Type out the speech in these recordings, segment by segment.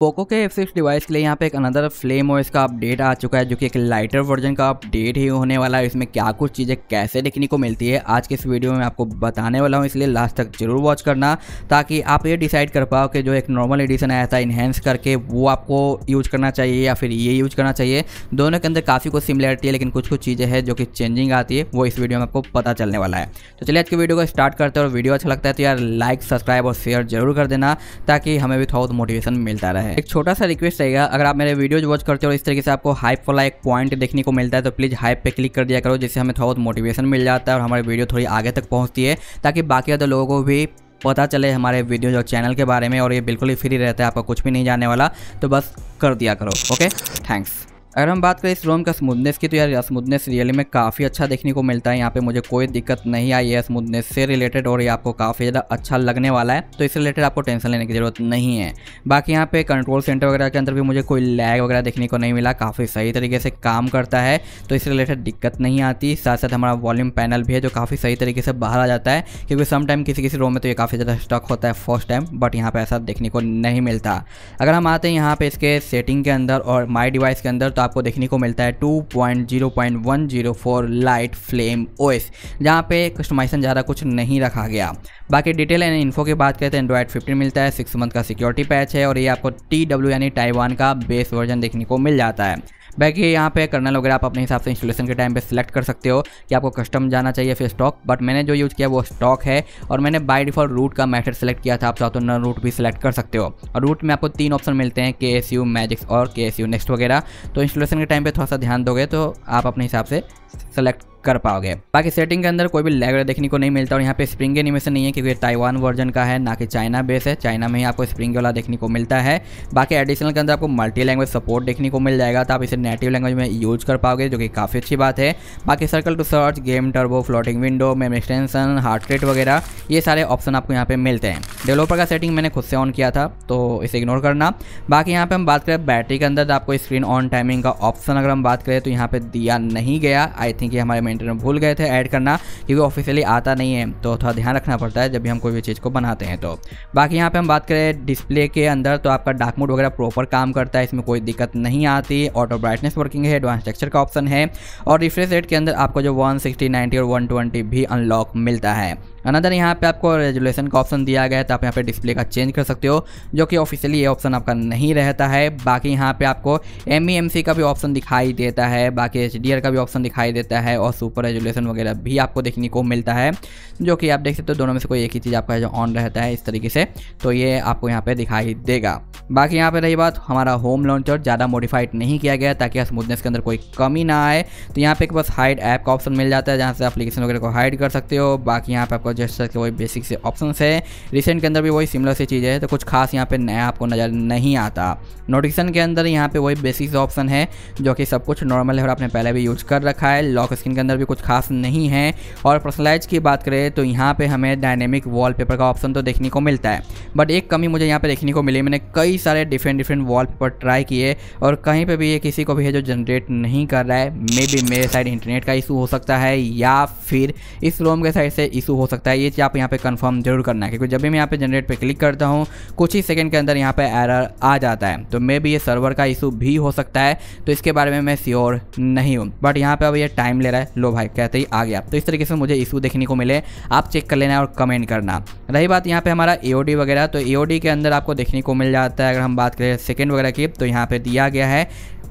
Poco के F six device के लिए यहाँ पे एक अनदर फ्लेम ओएस का अपडेट आ चुका है जो कि एक लाइटर वर्जन का अपडेट ही होने वाला है इसमें क्या कुछ चीज़ें कैसे देखने को मिलती है आज के इस वीडियो में आपको बताने वाला हूँ इसलिए लास्ट तक जरूर वॉच करना ताकि आप ये डिसाइड कर पाओ कि जो एक नॉर्मल एडिशन आया था इन्हेंस करके वो आपको यूज करना चाहिए या फिर ये यूज करना चाहिए दोनों के अंदर काफ़ी कुछ सिमिलरिटी है लेकिन कुछ कुछ चीज़ें हैं जो कि चेंजिंग आती है वो इस वीडियो में आपको पता चलने वाला है तो चलिए आज की वीडियो को स्टार्ट करते हैं और वीडियो अच्छा लगता है तो यार लाइक सब्सक्राइब और शेयर जरूर कर देना ताकि हमें भी थोड़ा मोटिवेशन मिलता रहे है एक छोटा सा रिक्वेस्ट रहेगा अगर आप मेरे वीडियोज वॉच करते हो इस तरीके से आपको हाइप वाला एक पॉइंट देखने को मिलता है तो प्लीज हाइप पे क्लिक कर दिया करो जिससे हमें थोड़ा बहुत मोटिवेशन मिल जाता है और हमारी वीडियो थोड़ी आगे तक पहुँचती है ताकि बाकी अदर लोगों को भी पता चले हमारे वीडियोज और चैनल के बारे में और ये बिल्कुल ही फ्री रहता है आपका कुछ भी नहीं जाने वाला तो बस कर दिया करो ओके थैंक्स अगर हम बात करें इस रोम का स्मूथनेस की तो यार स्मूथनेस रियली में काफ़ी अच्छा देखने को मिलता है यहाँ पे मुझे कोई दिक्कत नहीं आई है स्मूथनेस से रिलेटेड और ये आपको काफ़ी ज़्यादा अच्छा लगने वाला है तो इससे रिलेटेड आपको टेंशन लेने की ज़रूरत नहीं है बाकी यहाँ पे कंट्रोल सेंटर वगैरह के अंदर भी मुझे कोई लैग वगैरह देखने को नहीं मिला काफ़ी सही तरीके से काम करता है तो इससे रिलेटेड दिक्कत नहीं आती साथ साथ हमारा वॉल्यूम पैनल भी है जो काफ़ी सही तरीके से बाहर आ जाता है क्योंकि सम टाइम किसी किसी रोम में तो ये काफ़ी ज़्यादा स्टॉक होता है फर्स्ट टाइम बट यहाँ पर ऐसा देखने को नहीं मिलता अगर हम आते हैं यहाँ पर इसके सेटिंग के अंदर और माई डिवाइस के अंदर तो आपको देखने को मिलता है two point zero point one zero four lite flame OS जहाँ पे कस्टमाइजेशन ज़्यादा कुछ नहीं रखा गया बाकी डिटेल एंड इन्फो की बात करें तो एंड्रॉयड फिफ्टीन मिलता है सिक्स मंथ का सिक्योरिटी पैच है और ये आपको टी यानी टाइवान का बेस वर्जन देखने को मिल जाता है बाकी यहाँ पे कर्नल वगैरह आप अपने हिसाब से इंस्टॉलेशन के टाइम पे सिलेक्ट कर सकते हो कि आपको कस्टम जाना चाहिए फिर स्टॉक बट मैंने जो यूज़ किया वो स्टॉक है और मैंने बाय डिफॉल्ट रूट का मैथड सेलेक्ट किया था आप चाहते हो नन रूट भी सिलेक्ट कर सकते हो और रूट में आपको तीन ऑप्शन मिलते हैं के एस यू मैजिक्स और के एस यू नेक्स्ट वगैरह तो इंस्टॉलेशन के टाइम पर थोड़ा सा ध्यान दोगे तो आप अपने हिसाब से सेलेक्ट कर पाओगे बाकी सेटिंग के अंदर कोई भी लैग देखने को नहीं मिलता और यहाँ पे स्प्रिंग एनिमेशन नहीं है क्योंकि ताइवान वर्जन का है ना कि चाइना बेस है चाइना में ही आपको स्प्रिंग वाला देखने को मिलता है बाकी एडिशनल के अंदर आपको मल्टी लैंग्वेज सपोर्ट देखने को मिल जाएगा तो आप इसे नेटिव लैंग्वेज में यूज कर पाओगे जो कि काफ़ी अच्छी बात है बाकी circle to search game turbo floating window meme extension heart rate वगैरह ये सारे ऑप्शन आपको यहाँ पे मिलते हैं डेवलपर का सेटिंग मैंने खुद से ऑन किया था तो इसे इग्नोर करना बाकी यहाँ पे हम बात करें बैटरी के अंदर तो आपको स्क्रीन ऑन टाइमिंग का ऑप्शन अगर हम बात करें तो यहाँ पे दिया नहीं गया आई थिंक ये हमारे में भूल गए थे ऐड करना क्योंकि ऑफिशियली आता नहीं है तो थोड़ा ध्यान रखना पड़ता है जब भी हम कोई भी चीज़ को बनाते हैं तो बाकी यहाँ पर हम बात करें डिस्प्ले के अंदर तो आपका डार्क मोड वगैरह प्रॉपर काम करता है इसमें कोई दिक्कत नहीं आती ऑटो ब्राइटनेस वर्किंग है एडवांस टेक्चर का ऑप्शन है और रिफ्रेश रेट के अंदर आपको जो वन सिक्सटी और वन भी अनलॉक मिलता है अनदर यहाँ पे आपको रेजुलेशन का ऑप्शन दिया गया है तो आप यहाँ पे डिस्प्ले का चेंज कर सकते हो जो कि ऑफिशियली ये ऑप्शन आपका नहीं रहता है बाकी यहाँ पे आपको एम e का भी ऑप्शन दिखाई देता है बाकी एच का भी ऑप्शन दिखाई देता है और सुपर रेजुलेशन वगैरह भी आपको देखने को मिलता है जो कि आप देख सकते हो दोनों में से कोई एक ही चीज़ आपका जो ऑन रहता है इस तरीके से तो ये आपको यहाँ पर दिखाई देगा बाकी यहाँ पर रही बात हमारा होम लॉन्चर ज़्यादा मॉडिफाइड नहीं किया गया ताकि स्मूथनेस के अंदर कोई कमी ना आए तो यहाँ पे बस हाइड ऐप का ऑप्शन मिल जाता है जहाँ से अपलीकेशन वगैरह को हाइड कर सकते हो बाकी यहाँ पे आपको जैसे वही बेसिक से ऑप्शन है रिसेंट के अंदर भी वही सिमिलर सी चीज़ें है तो कुछ खास यहाँ पर नया आपको नज़र नहीं आता नोटिफिकेशन के अंदर यहाँ पर वही बेसिक ऑप्शन है जो कि सब कुछ नॉर्मल है और आपने पहले भी यूज कर रखा है लॉक स्क्रीन के अंदर भी कुछ खास नहीं है और पर्सनलाइज की बात करें तो यहाँ पर हमें डायनेमिक वॉल का ऑप्शन तो देखने को मिलता है बट एक कमी मुझे यहाँ पर देखने को मिली मैंने कई कई सारे डिफरेंट डिफरेंट वॉल ट्राई किए और कहीं पर भी ये किसी को भी है जो जनरेट नहीं कर रहा है मे बी मेरे साइड इंटरनेट का इशू हो सकता है या फिर इस रोम के साइड से इशू हो सकता है ये चीज़ आप यहाँ पे कंफर्म जरूर करना है क्योंकि जब भी मैं यहाँ पे जनरेट पे क्लिक करता हूँ कुछ ही सेकेंड के अंदर यहाँ पर एरर आ जाता है तो मे बी ये सर्वर का इशू भी हो सकता है तो इसके बारे में मैं श्योर नहीं हूँ बट यहाँ पर अब ये टाइम ले रहा है लो भाई कहते ही आ गया तो इस तरीके से मुझे इशू देखने को मिले आप चेक कर लेना और कमेंट करना रही बात यहाँ पर हमारा ए वगैरह तो ए के अंदर आपको देखने को मिल जाता है है अगर हम बात करें सेकेंड वगैरह की तो यहाँ पर दिया गया है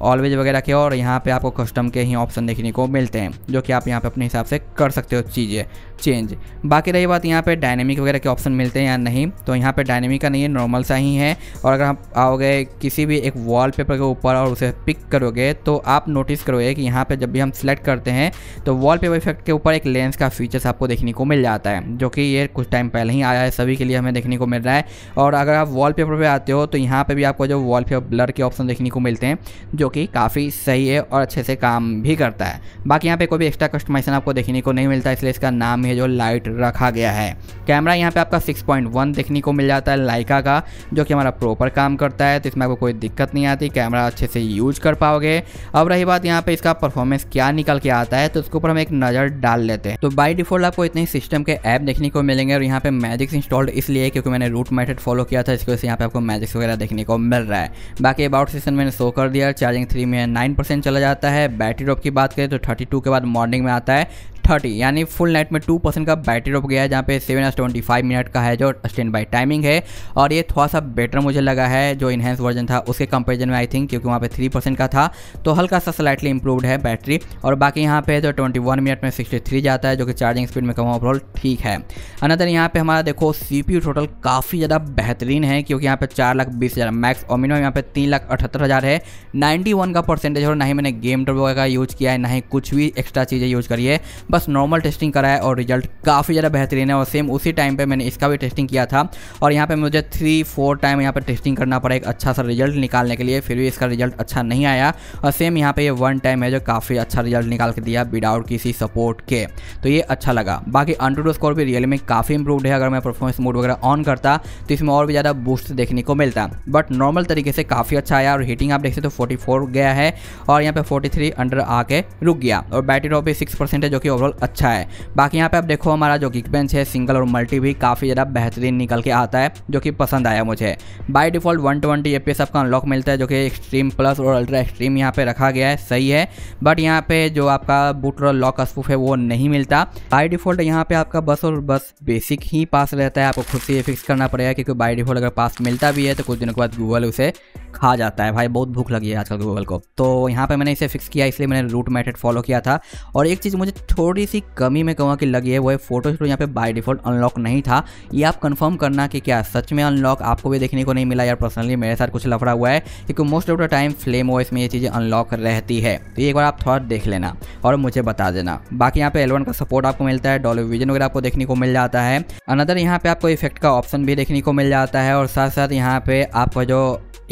ऑलवेज वगैरह के और यहाँ पे आपको कस्टम के ही ऑप्शन देखने को मिलते हैं जो कि आप यहाँ पे अपने हिसाब से कर सकते हो चीज़ें चेंज बाकी रही बात यहाँ पे डायनेमिक वगैरह के ऑप्शन मिलते हैं या नहीं तो यहाँ पे डायनेमिक का नहीं है नॉर्मल सा ही है और अगर आप आओगे किसी भी एक वॉलपेपर के ऊपर और उसे पिक करोगे तो आप नोटिस करोगे कि यहाँ पे जब भी हम सिलेक्ट करते हैं तो वॉलपेपर इफेक्ट के ऊपर एक लेंस का फीचर्स आपको देखने को मिल जाता है जो कि ये कुछ टाइम पहले ही आया है सभी के लिए हमें देखने को मिल रहा है और अगर आप पेपर पर आते हो तो यहाँ पर भी आपको जो पेपर ब्लर के ऑप्शन देखने को मिलते हैं जो कि काफ़ी सही है और अच्छे से काम भी करता है बाकी यहाँ पर कोई भी एक्स्ट्रा कस्टमाइजेशन आपको देखने को नहीं मिलता इसलिए इसका नाम में जो लाइट रखा गया है कैमरा यहाँ पे आपका 6.1 देखने को मिल जाता है लाइका का जो कि हमारा प्रॉपर काम करता है तो इसमें आपको कोई दिक्कत नहीं आती कैमरा अच्छे से यूज कर पाओगे अब रही बात यहाँ पे इसका परफॉर्मेंस क्या निकल के आता है तो उसके ऊपर हम एक नज़र डाल लेते हैं तो बाई डिफॉल्ट आपको इतने सिस्टम के ऐप देखने को मिलेंगे और यहाँ पे मैजिक्स इंस्टॉल्ड इसलिए क्योंकि मैंने रूट मैथड फॉलो किया था इसकी वजह से यहाँ पे आपको मैजिक्स वगैरह देखने को मिल रहा है बाकी अबाउट सेशन मैंने शो कर दिया चार्जिंग थ्री में नाइन चला जाता है बैटरी ड्रॉप की बात करें तो थर्टी के बाद मॉर्निंग में आता है थर्टी यानी फुल नाइट में टू परसेंट का बैटरी रुक गया है जहाँ पे सेवन एस ट्वेंटी फाइव मिनट का है जो स्टैंड बाई टाइमिंग है और ये थोड़ा सा बेटर मुझे लगा है जो इन्हेंस वर्जन था उसके कंपेरिजन में आई थिंक क्योंकि वहाँ पे थ्री परसेंट का था तो हल्का सा स्लाइटली इंप्रूवड है बैटरी और बाकी यहाँ पे जो ट्वेंटी वन मिनट में सिक्सटी थ्री जाता है जो कि चार्जिंग स्पीड में कम ओवरऑल ठीक है अनदर यहाँ पे हमारा देखो सी पी यू टोटल काफ़ी ज़्यादा बेहतरीन है क्योंकि यहाँ पे चार लाख बीस हज़ार मैक्स और मिनिमम यहाँ पे तीन लाख अठहत्तर हज़ार है नाइन्टी वन का परसेंटेज और ना ही मैंने गेम ड्रॉ का यूज़ किया है ना ही कुछ भी एक्स्ट्रा चीज़ें यूज़ करी है बस नॉर्मल टेस्टिंग कराया और रिजल्ट काफ़ी ज़्यादा बेहतरीन है और सेम उसी टाइम पर मैंने इसका भी टेस्टिंग किया था और यहाँ पर मुझे थ्री फोर टाइम यहाँ पर टेस्टिंग करना पड़ा एक अच्छा सा रिजल्ट निकालने के लिए फिर भी इसका रिजल्ट अच्छा नहीं आया और सेम यहाँ पर ये वन टाइम है जो काफ़ी अच्छा रिजल्ट निकाल के दिया विदाउट किसी सपोर्ट के तो ये अच्छा लगा बाकी अंड्रोड स्कोर भी रियल में काफ़ी इंप्रूवड है अगर मैं परफॉर्मेंस मोड वगैरह ऑन करता तो इसमें और भी ज़्यादा बूस्ट देखने को मिलता बट नॉर्मल तरीके से काफ़ी अच्छा आया और हीटिंग आप देख सकते हो तो 44 गया है और यहाँ पे 43 अंडर आके रुक गया और बैटरी ड्रॉप भी सिक्स परसेंट है जो कि ओवरऑल कंट्रोल अच्छा है बाकी यहाँ पे आप देखो हमारा जो गिक बेंच है सिंगल और मल्टी भी काफ़ी ज़्यादा बेहतरीन निकल के आता है जो कि पसंद आया मुझे बाई डिफ़ॉल्ट वन ट्वेंटी ए आपका अनलॉक मिलता है जो कि एक्सट्रीम प्लस और अल्ट्रा एक्सट्रीम यहाँ पे रखा गया है सही है बट यहाँ पे जो आपका बूट और लॉक स्पूफ है वो नहीं मिलता बाई डिफ़ॉल्ट यहाँ पर आपका बस और बस बेसिक ही पास रहता है आपको खुद से ये फिक्स करना पड़ेगा क्योंकि बाई डिफ़ॉल्ट अगर पास मिलता भी है तो कुछ दिनों के बाद गूगल उसे खा जाता है भाई बहुत भूख लगी है आजकल गूगल को तो यहाँ पर मैंने इसे फिक्स किया इसलिए मैंने रूट मैथड फॉलो किया था और एक चीज़ मुझे थोड़ी सी कमी में कहूँगा कि लगी है वो है फोटो स्टूडियो यहाँ पे बाय डिफॉल्ट अनलॉक नहीं था ये आप कंफर्म करना कि क्या सच में अनलॉक आपको भी देखने को नहीं मिला यार पर्सनली मेरे साथ कुछ लफड़ा हुआ है क्योंकि most of the time flame वॉइस में ये चीज़ें अनलॉक रहती है तो ये एक बार आप थोड़ा देख लेना और मुझे बता देना बाकी यहाँ पे एलवन का सपोर्ट आपको मिलता है डॉलो विजन वगैरह आपको देखने को मिल जाता है अनदर यहाँ पे आपको इफेक्ट का ऑप्शन भी देखने को मिल जाता है और साथ साथ यहाँ पे आपका जो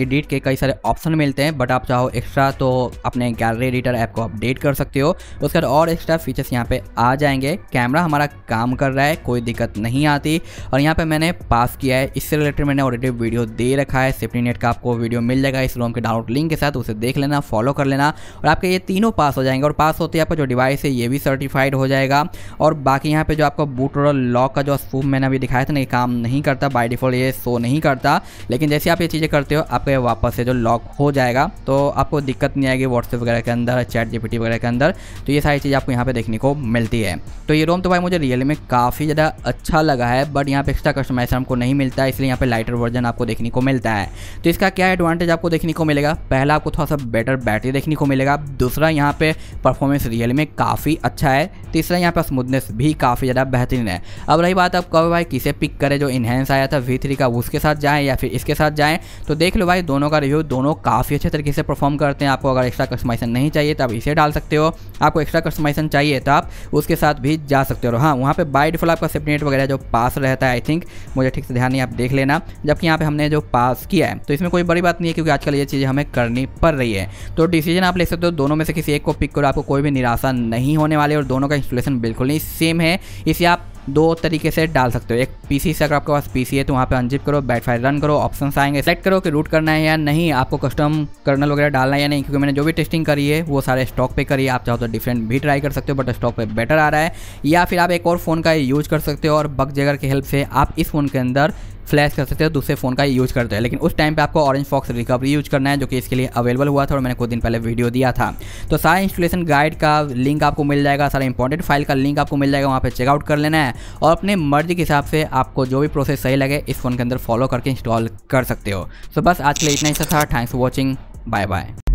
एडिट के कई सारे ऑप्शन मिलते हैं बट आप चाहो एक्स्ट्रा तो अपने गैलरी एडिटर ऐप को अपडेट कर सकते हो उसके बाद और एक्स्ट्रा फीचर्स यहाँ पे आ जाएंगे कैमरा हमारा काम कर रहा है कोई दिक्कत नहीं आती और यहाँ पे मैंने पास किया है इससे रिलेटेड मैंने ऑलरेडी वीडियो दे रखा है सेफ्टी नेट का आपको वीडियो मिल जाएगा इस रोम के डाउनलोड लिंक के साथ उसे देख लेना फॉलो कर लेना और आपके ये तीनों पास हो जाएंगे और पास होते आपका जो डिवाइस है ये भी सर्टिफाइड हो जाएगा और बाकी यहाँ पर जो आपका बूट और लॉक का जो स्पूफ मैंने अभी दिखाया था ना ये काम नहीं करता बाई डिफॉल्ट ये शो नहीं करता लेकिन जैसे आप ये चीज़ें करते हो आप ये वापस से जो लॉक हो जाएगा तो आपको दिक्कत नहीं आएगी व्हाट्सएप वगैरह के अंदर चैट जीपीटी वगैरह के अंदर तो ये सारी चीज़ आपको यहाँ पे देखने को मिलती है तो ये रोम तो भाई मुझे रियल में काफ़ी ज़्यादा अच्छा लगा है बट यहाँ पे एक्स्ट्रा कस्टमाइजर हमको नहीं मिलता है इसलिए यहाँ पर लाइटर वर्जन आपको देखने को मिलता है तो इसका क्या एडवांटेज आपको देखने को मिलेगा पहला आपको थोड़ा सा बेटर बैटरी देखने को मिलेगा दूसरा यहाँ परफॉर्मेंस रियल में काफ़ी अच्छा है तीसरा यहाँ पर स्मूथनेस भी काफ़ी ज़्यादा बेहतरीन है अब रही बात आप कब भाई किसे पिक करें जो इन्हेंस आया था वी का उसके साथ जाएँ या फिर इसके साथ जाएँ तो देख लो भाई भाई दोनों का रिव्यू दोनों काफ़ी अच्छे तरीके से परफॉर्म करते हैं आपको अगर एक्स्ट्रा कस्टमाइजेशन नहीं चाहिए तो आप इसे डाल सकते हो आपको एक्स्ट्रा कस्टमाइजेशन चाहिए तो आप उसके साथ भी जा सकते हो हाँ वहाँ पर बाई डिफॉल्ट आपका सेपनेट वगैरह जो पास रहता है आई थिंक मुझे ठीक से ध्यान नहीं आप देख लेना जबकि यहाँ पर हमने जो पास किया है तो इसमें कोई बड़ी बात नहीं है क्योंकि आजकल ये चीज़ें हमें करनी पड़ रही है तो डिसीजन आप ले सकते हो दोनों में से किसी एक को पिक करो आपको कोई भी निराशा नहीं होने वाली और दोनों का इंस्टॉलेशन बिल्कुल नहीं सेम है इसे आप दो तरीके से डाल सकते हो एक पीसी से अगर आपके पास पीसी है तो वहाँ पे अनजिप करो बैट फाइल रन करो ऑप्शन आएंगे सेलेक्ट करो कि रूट करना है या नहीं आपको कस्टम कर्नल वगैरह डालना है या नहीं क्योंकि मैंने जो भी टेस्टिंग करी है वो सारे स्टॉक पे करी है आप चाहो तो डिफरेंट भी ट्राई कर सकते हो बट स्टॉक पे बेटर आ रहा है या फिर आप एक और फ़ोन का यूज कर सकते हो और बग जगह की हेल्प से आप इस फ़ोन के अंदर फ्लैश कर सकते हो दूसरे फ़ोन का यूज़ करते हैं लेकिन उस टाइम पे आपको ऑरेंज फॉक्स रिकवरी यूज़ करना है जो कि इसके लिए अवेलेबल हुआ था और मैंने कुछ दिन पहले वीडियो दिया था तो सारा इंस्टॉलेशन गाइड का लिंक आपको मिल जाएगा सारा इंपॉर्टेंट फाइल का लिंक आपको मिल जाएगा वहाँ पर चेकआउट कर लेना है और अपने मर्जी के हिसाब से आपको जो भी प्रोसेस सही लगे इस फ़ोन के अंदर फॉलो करके इंस्टॉल कर सकते हो सो बस आज के लिए इतना ही था thanks for watching bye bye